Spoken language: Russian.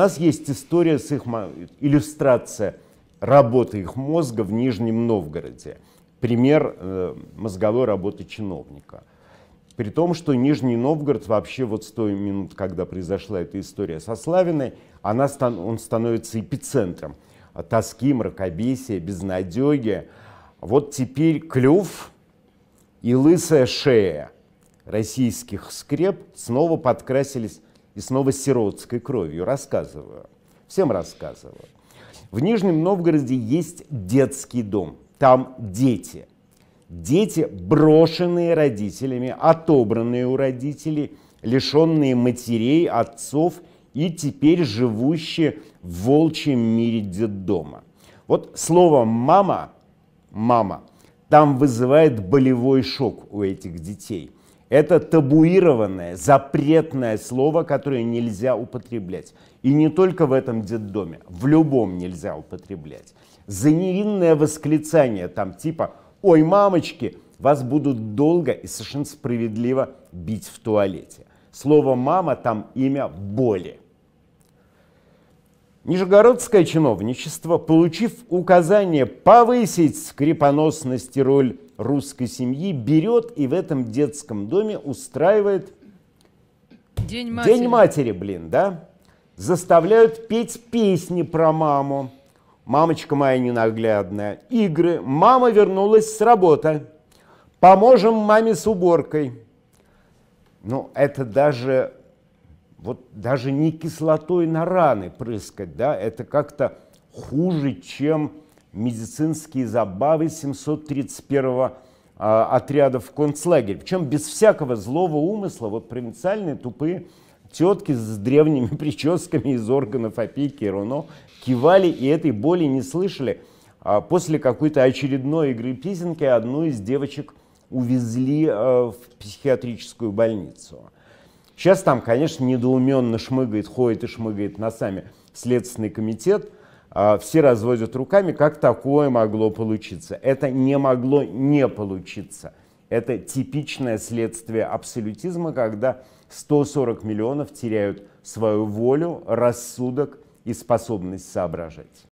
У нас есть история с их иллюстрация работы их мозга в Нижнем Новгороде. Пример э, мозговой работы чиновника. При том, что Нижний Новгород вообще вот с той минут, когда произошла эта история со Славиной, она, он становится эпицентром тоски, мракобесия, безнадеги. Вот теперь клюв и лысая шея российских скреп снова подкрасились и снова сиротской кровью. Рассказываю. Всем рассказываю. В Нижнем Новгороде есть детский дом. Там дети. Дети, брошенные родителями, отобранные у родителей, лишенные матерей, отцов и теперь живущие в волчьем мире детдома. Вот слово «мама», «мама» там вызывает болевой шок у этих детей – это табуированное, запретное слово, которое нельзя употреблять. И не только в этом детдоме, в любом нельзя употреблять. За невинное восклицание там типа «Ой, мамочки!» вас будут долго и совершенно справедливо бить в туалете. Слово «мама» там имя боли. Нижегородское чиновничество, получив указание повысить скрипоносность и роль русской семьи, берет и в этом детском доме устраивает День матери, День матери блин, да? Заставляют петь песни про маму. Мамочка моя ненаглядная. Игры. Мама вернулась с работы. Поможем маме с уборкой. Ну, это даже вот даже не кислотой на раны прыскать, да, это как-то хуже, чем медицинские забавы 731-го э, а, отряда в концлагерь, Причем без всякого злого умысла, вот провинциальные тупые тетки с древними прическами из органов опеки и руно кивали и этой боли не слышали. А после какой-то очередной игры песенки одну из девочек увезли э, в психиатрическую больницу. Сейчас там, конечно, недоуменно шмыгает, ходит и шмыгает носами Следственный комитет. А, все разводят руками, как такое могло получиться. Это не могло не получиться. Это типичное следствие абсолютизма, когда 140 миллионов теряют свою волю, рассудок и способность соображать.